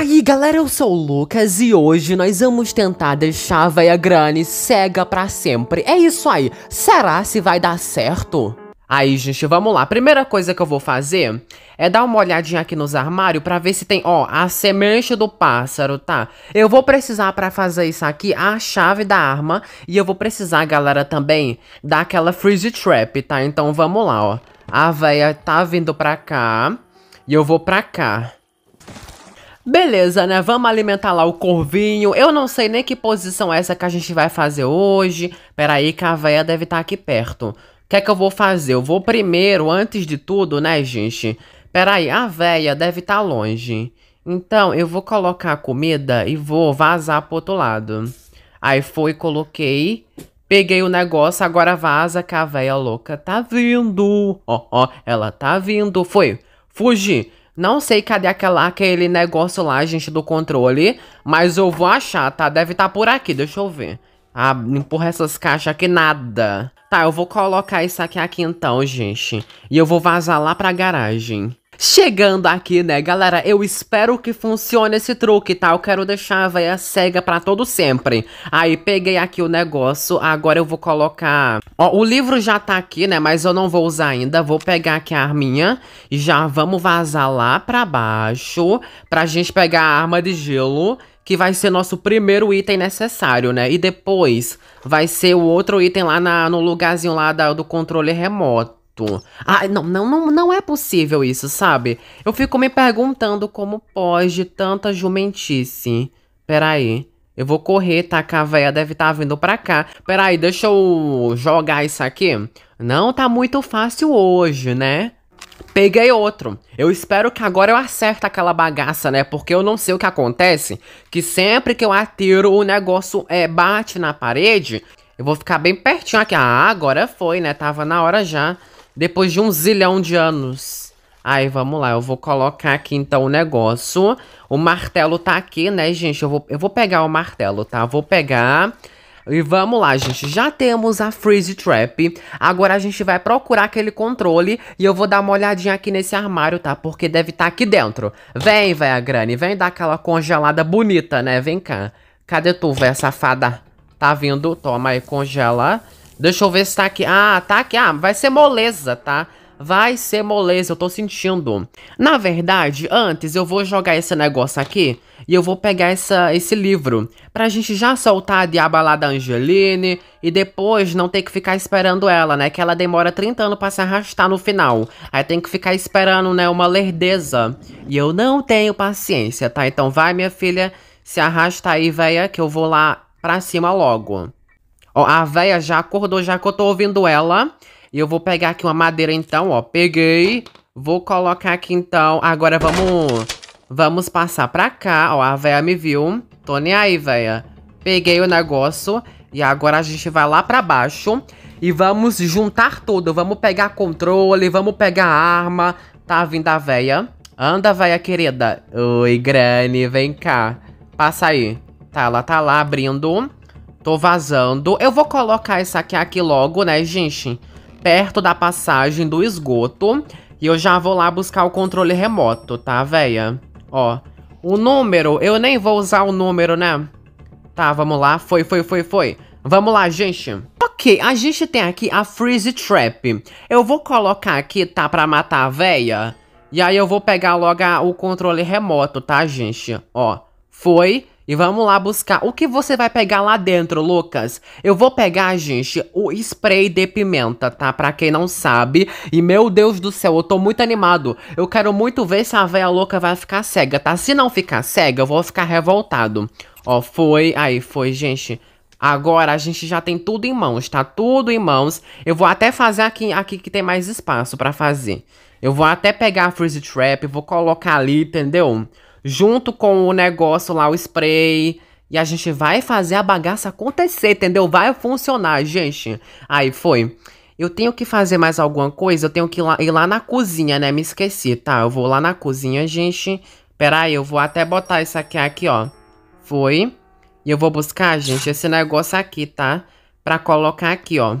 aí galera, eu sou o Lucas e hoje nós vamos tentar deixar a Veia Grande cega pra sempre. É isso aí, será se vai dar certo? Aí gente, vamos lá. Primeira coisa que eu vou fazer é dar uma olhadinha aqui nos armários pra ver se tem, ó, a semente do pássaro, tá? Eu vou precisar pra fazer isso aqui a chave da arma e eu vou precisar, galera, também daquela freeze trap, tá? Então vamos lá, ó. A Veia tá vindo pra cá e eu vou pra cá. Beleza, né? Vamos alimentar lá o corvinho. Eu não sei nem que posição é essa que a gente vai fazer hoje. Peraí que a véia deve estar tá aqui perto. O que é que eu vou fazer? Eu vou primeiro, antes de tudo, né, gente? Peraí, a véia deve estar tá longe. Então, eu vou colocar a comida e vou vazar pro outro lado. Aí foi, coloquei. Peguei o negócio, agora vaza que a véia louca tá vindo. Ó, oh, ó, oh, ela tá vindo. Foi, fugi. Não sei cadê aquela, aquele negócio lá, gente, do controle. Mas eu vou achar, tá? Deve estar tá por aqui, deixa eu ver. Ah, empurra essas caixas aqui, nada. Tá, eu vou colocar isso aqui, aqui então, gente. E eu vou vazar lá pra garagem. Chegando aqui, né, galera, eu espero que funcione esse truque, tá? Eu quero deixar vai, a cega pra todo sempre. Aí, peguei aqui o negócio, agora eu vou colocar... Ó, o livro já tá aqui, né, mas eu não vou usar ainda. Vou pegar aqui a arminha e já vamos vazar lá pra baixo pra gente pegar a arma de gelo que vai ser nosso primeiro item necessário, né? E depois vai ser o outro item lá na, no lugarzinho lá da, do controle remoto. Ah, não, não, não, não é possível isso, sabe? Eu fico me perguntando como pode tanta jumentice. Peraí. Eu vou correr, tá? A véia deve estar tá vindo pra cá. Peraí, deixa eu jogar isso aqui. Não tá muito fácil hoje, né? Peguei outro. Eu espero que agora eu acerte aquela bagaça, né? Porque eu não sei o que acontece. Que sempre que eu atiro, o negócio é, bate na parede. Eu vou ficar bem pertinho aqui. Ah, agora foi, né? Tava na hora já. Depois de um zilhão de anos. Aí, vamos lá, eu vou colocar aqui então o negócio. O martelo tá aqui, né, gente? Eu vou, eu vou pegar o martelo, tá? Vou pegar... E vamos lá, gente. Já temos a Freeze Trap. Agora a gente vai procurar aquele controle. E eu vou dar uma olhadinha aqui nesse armário, tá? Porque deve estar tá aqui dentro. Vem, véia Granny. Vem dar aquela congelada bonita, né? Vem cá. Cadê tu, véia safada? Tá vindo. Toma aí, congela. Deixa eu ver se tá aqui. Ah, tá aqui. Ah, vai ser moleza, tá? Vai ser moleza, eu tô sentindo. Na verdade, antes eu vou jogar esse negócio aqui e eu vou pegar essa, esse livro. Pra gente já soltar a diaba lá da Angeline e depois não ter que ficar esperando ela, né? Que ela demora 30 anos pra se arrastar no final. Aí tem que ficar esperando, né? Uma lerdeza. E eu não tenho paciência, tá? Então vai, minha filha, se arrasta aí, véia, que eu vou lá pra cima logo. Ó, a véia já acordou, já que eu tô ouvindo ela. E eu vou pegar aqui uma madeira então, ó. Peguei. Vou colocar aqui então. Agora vamos... Vamos passar pra cá. Ó, a véia me viu. Tô nem aí, véia. Peguei o negócio. E agora a gente vai lá pra baixo. E vamos juntar tudo. Vamos pegar controle, vamos pegar arma. Tá vindo a véia. Anda, véia querida. Oi, Granny, vem cá. Passa aí. Tá, ela tá lá abrindo. Tô vazando. Eu vou colocar essa aqui, aqui logo, né, gente? Perto da passagem do esgoto. E eu já vou lá buscar o controle remoto, tá, véia? Ó. O número, eu nem vou usar o número, né? Tá, vamos lá. Foi, foi, foi, foi. Vamos lá, gente. Ok, a gente tem aqui a Freeze Trap. Eu vou colocar aqui, tá, pra matar a véia. E aí eu vou pegar logo a, o controle remoto, tá, gente? Ó, foi. E vamos lá buscar. O que você vai pegar lá dentro, Lucas? Eu vou pegar, gente, o spray de pimenta, tá? Pra quem não sabe. E meu Deus do céu, eu tô muito animado. Eu quero muito ver se a velha louca vai ficar cega, tá? Se não ficar cega, eu vou ficar revoltado. Ó, foi. Aí, foi, gente. Agora a gente já tem tudo em mãos, tá? Tudo em mãos. Eu vou até fazer aqui, aqui que tem mais espaço pra fazer. Eu vou até pegar a Freeze Trap, vou colocar ali, entendeu? Entendeu? junto com o negócio lá, o spray. E a gente vai fazer a bagaça acontecer, entendeu? Vai funcionar, gente. Aí foi. Eu tenho que fazer mais alguma coisa? Eu tenho que ir lá, ir lá na cozinha, né? Me esqueci, tá? Eu vou lá na cozinha, gente. Pera aí, eu vou até botar isso aqui, aqui, ó. Foi. E eu vou buscar, gente, esse negócio aqui, tá? Pra colocar aqui, ó.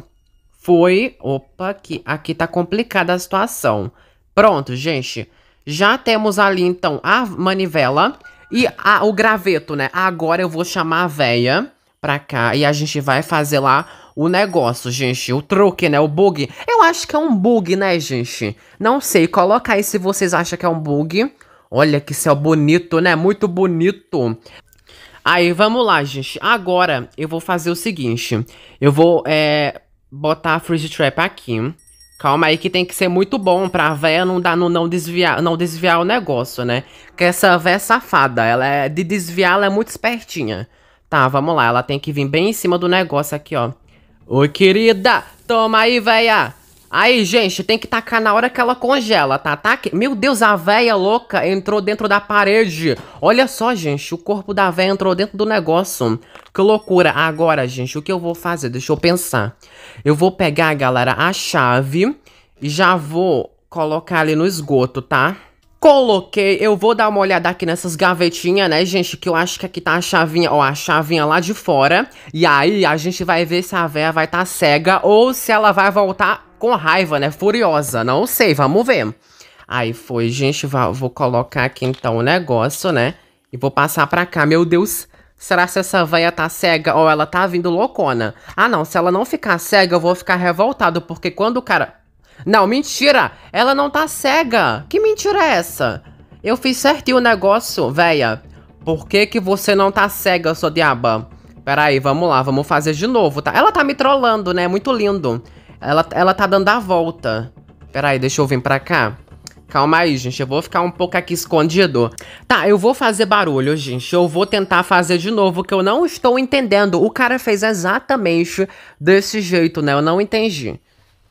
Foi. Opa, aqui, aqui tá complicada a situação. Pronto, gente. Já temos ali, então, a manivela e a, o graveto, né? Agora eu vou chamar a véia pra cá e a gente vai fazer lá o negócio, gente. O truque, né? O bug. Eu acho que é um bug, né, gente? Não sei. Coloca aí se vocês acham que é um bug. Olha que céu bonito, né? Muito bonito. Aí, vamos lá, gente. Agora eu vou fazer o seguinte. Eu vou é, botar a Freeze Trap aqui. Calma aí que tem que ser muito bom pra véia não, dar, não, não, desviar, não desviar o negócio, né? Que essa véia é safada, ela é, de desviar ela é muito espertinha. Tá, vamos lá, ela tem que vir bem em cima do negócio aqui, ó. Ô querida, toma aí, véia! Aí, gente, tem que tacar na hora que ela congela, tá? tá? Meu Deus, a véia louca entrou dentro da parede. Olha só, gente, o corpo da véia entrou dentro do negócio. Que loucura. Agora, gente, o que eu vou fazer? Deixa eu pensar. Eu vou pegar, galera, a chave. e Já vou colocar ali no esgoto, tá? Coloquei, eu vou dar uma olhada aqui nessas gavetinhas, né, gente? Que eu acho que aqui tá a chavinha, ó, a chavinha lá de fora. E aí a gente vai ver se a véia vai estar tá cega ou se ela vai voltar com raiva, né? Furiosa. Não sei, vamos ver. Aí foi, gente, vou colocar aqui então o negócio, né? E vou passar pra cá. Meu Deus, será se essa véia tá cega ou ela tá vindo loucona? Ah, não, se ela não ficar cega, eu vou ficar revoltado, porque quando o cara. Não, mentira! Ela não tá cega! Que mentira é essa? Eu fiz certinho o negócio, véia. Por que que você não tá cega, sua diaba? Pera aí, vamos lá, vamos fazer de novo, tá? Ela tá me trollando, né? Muito lindo. Ela, ela tá dando a volta. Pera aí, deixa eu vir pra cá. Calma aí, gente. Eu vou ficar um pouco aqui escondido. Tá, eu vou fazer barulho, gente. Eu vou tentar fazer de novo, que eu não estou entendendo. O cara fez exatamente desse jeito, né? Eu não entendi.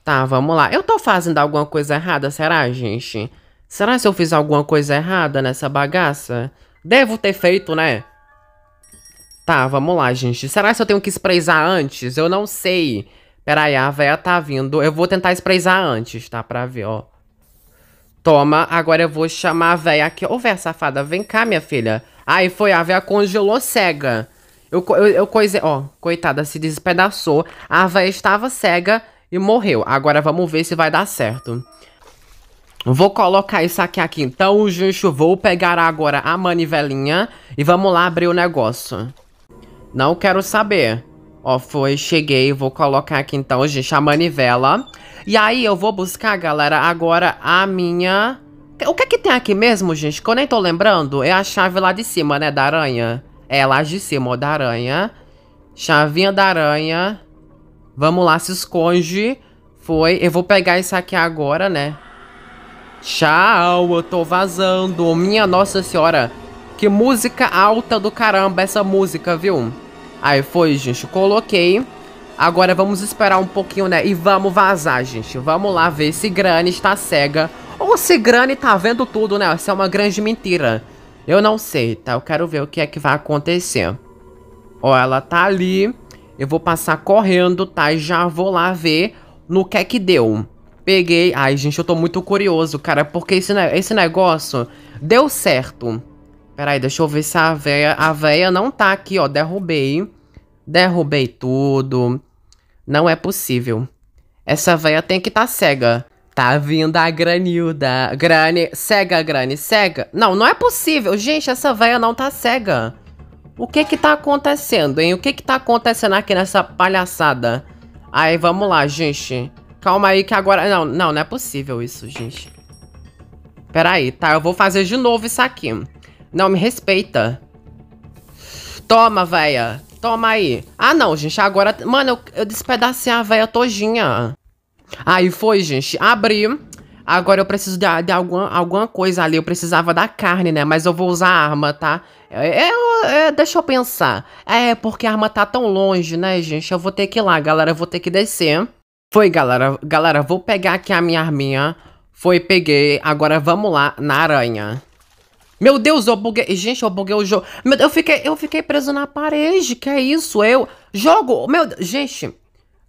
Tá, vamos lá. Eu tô fazendo alguma coisa errada, será, gente? Será se eu fiz alguma coisa errada nessa bagaça? Devo ter feito, né? Tá, vamos lá, gente. Será se eu tenho que sprayzar antes? Eu não sei. Pera aí, a véia tá vindo. Eu vou tentar sprayzar antes, tá? Pra ver, ó. Toma, agora eu vou chamar a véia aqui. Ô, véia safada, vem cá, minha filha. Aí foi, a véia congelou cega. Eu, eu, eu coisei, ó, coitada, se despedaçou. A véia estava cega e morreu. Agora vamos ver se vai dar certo. Vou colocar isso aqui, aqui. Então, gente vou pegar agora a manivelinha e vamos lá abrir o negócio. Não quero saber. Ó, foi, cheguei. Vou colocar aqui, então, gente, a manivela. E aí, eu vou buscar, galera, agora a minha... O que é que tem aqui mesmo, gente? Que eu nem tô lembrando. É a chave lá de cima, né, da aranha. É, lá de cima, ó, da aranha. Chavinha da aranha. Vamos lá, se esconde. Foi. Eu vou pegar isso aqui agora, né? Tchau, eu tô vazando. Minha nossa senhora. Que música alta do caramba essa música, viu? Aí foi, gente. Coloquei. Agora vamos esperar um pouquinho, né? E vamos vazar, gente. Vamos lá ver se Granny está cega. Ou se Granny tá vendo tudo, né? Isso é uma grande mentira. Eu não sei, tá? Eu quero ver o que é que vai acontecer. Ó, ela tá ali. Eu vou passar correndo, tá? E já vou lá ver no que é que deu. Peguei... Ai, gente, eu tô muito curioso, cara. Porque esse, ne... esse negócio deu certo. Peraí, deixa eu ver se a véia... A véia não tá aqui, ó. Derrubei. Derrubei tudo. Não é possível. Essa véia tem que estar tá cega. Tá vindo a granilda. Grane. Cega, Grane. Cega. Não, não é possível. Gente, essa véia não tá cega. O que que tá acontecendo, hein? O que que tá acontecendo aqui nessa palhaçada? Aí, vamos lá, gente. Calma aí que agora... Não, não, não é possível isso, gente. Pera aí, tá? Eu vou fazer de novo isso aqui. Não, me respeita. Toma, véia. Toma aí. Ah, não, gente. Agora... Mano, eu, eu despedacei a véia todinha. Aí foi, gente. Abri. Agora eu preciso de, de alguma, alguma coisa ali. Eu precisava da carne, né? Mas eu vou usar arma, tá? É, é, é, deixa eu pensar. É, porque a arma tá tão longe, né, gente? Eu vou ter que ir lá, galera. Eu vou ter que descer. Foi, galera. Galera, vou pegar aqui a minha arminha. Foi, peguei. Agora vamos lá na aranha. Meu Deus, eu buguei. Gente, eu buguei o jogo. Meu Deus, eu fiquei, eu fiquei preso na parede. Que é isso? Eu jogo. Meu Deus. Gente.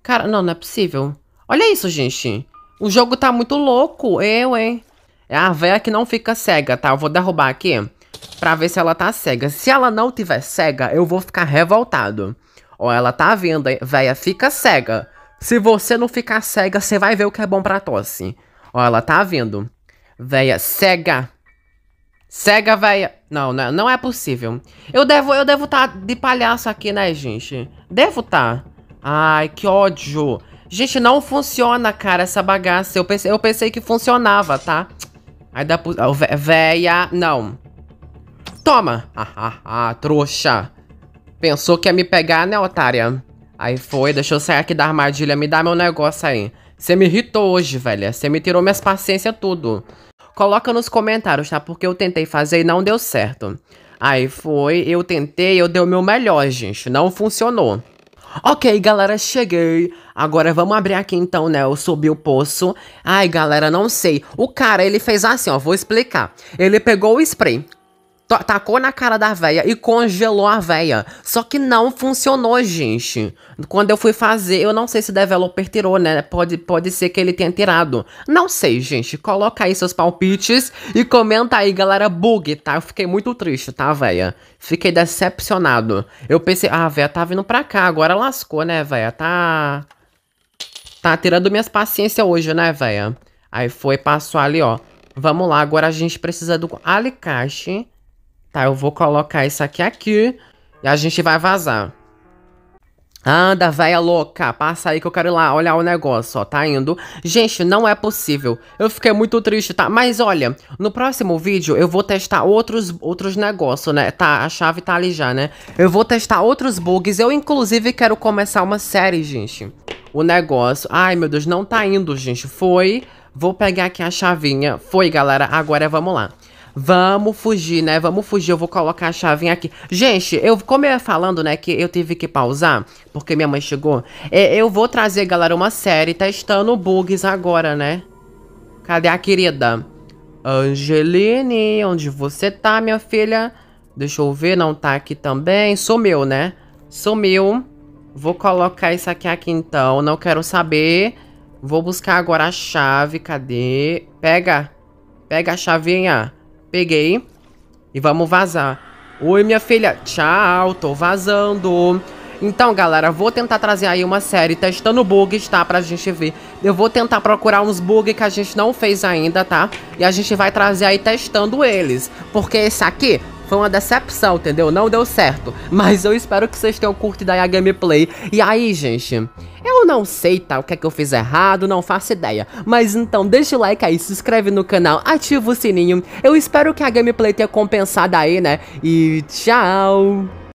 Cara, não, não é possível. Olha isso, gente. O jogo tá muito louco, eu, hein? É a véia que não fica cega, tá? Eu vou derrubar aqui pra ver se ela tá cega. Se ela não tiver cega, eu vou ficar revoltado. Ó, ela tá vindo, hein? Véia, fica cega. Se você não ficar cega, você vai ver o que é bom pra tosse. Ó, ela tá vindo. Véia, cega. Cega, véia. Não, não, não é possível. Eu devo eu devo estar tá de palhaço aqui, né, gente? Devo estar. Tá. Ai, que ódio. Gente, não funciona, cara, essa bagaça. Eu pensei, eu pensei que funcionava, tá? Aí dá pra... Oh, véia... Não. Toma! Ah, ah, ah, trouxa. Pensou que ia me pegar, né, otária? Aí foi, deixa eu sair aqui da armadilha. Me dá meu negócio aí. Você me irritou hoje, velha. Você me tirou minhas paciências tudo. Coloca nos comentários, tá? Porque eu tentei fazer e não deu certo. Aí foi, eu tentei, eu dei o meu melhor, gente. Não funcionou. Ok, galera, cheguei. Agora vamos abrir aqui então, né? Eu subi o poço. Ai, galera, não sei. O cara, ele fez assim, ó. Vou explicar. Ele pegou o spray, tacou na cara da véia e congelou a véia. Só que não funcionou, gente. Quando eu fui fazer, eu não sei se o developer tirou, né? Pode, pode ser que ele tenha tirado. Não sei, gente. Coloca aí seus palpites e comenta aí, galera, bug, tá? Eu fiquei muito triste, tá, véia? Fiquei decepcionado. Eu pensei, ah, véia, tá vindo pra cá, agora lascou, né, véia? Tá... Tá tirando minhas paciências hoje, né, véia? Aí foi, passou ali, ó. Vamos lá, agora a gente precisa do alicate Tá, eu vou colocar isso aqui aqui. E a gente vai vazar. Anda, velha louca, passa aí que eu quero ir lá olhar o negócio, ó, tá indo. Gente, não é possível, eu fiquei muito triste, tá? Mas olha, no próximo vídeo eu vou testar outros, outros negócios, né? Tá, a chave tá ali já, né? Eu vou testar outros bugs, eu inclusive quero começar uma série, gente. O negócio, ai meu Deus, não tá indo, gente, foi. Vou pegar aqui a chavinha, foi galera, agora vamos lá. Vamos fugir, né? Vamos fugir, eu vou colocar a chavinha aqui. Gente, eu, como eu ia falando, né, que eu tive que pausar, porque minha mãe chegou. É, eu vou trazer, galera, uma série testando tá bugs agora, né? Cadê a querida? Angeline, onde você tá, minha filha? Deixa eu ver, não tá aqui também. Sumiu, né? Sumiu. Vou colocar isso aqui, aqui então. Não quero saber. Vou buscar agora a chave. Cadê? Pega. Pega a chavinha. Peguei. E vamos vazar. Oi, minha filha. Tchau, tô vazando. Então, galera, vou tentar trazer aí uma série testando bugs, tá? Pra gente ver. Eu vou tentar procurar uns bugs que a gente não fez ainda, tá? E a gente vai trazer aí testando eles. Porque esse aqui foi uma decepção, entendeu? Não deu certo. Mas eu espero que vocês tenham curtido aí a gameplay. E aí, gente... Eu não sei, tá? O que é que eu fiz errado, não faço ideia. Mas então, deixa o like aí, se inscreve no canal, ativa o sininho. Eu espero que a gameplay tenha compensado aí, né? E tchau!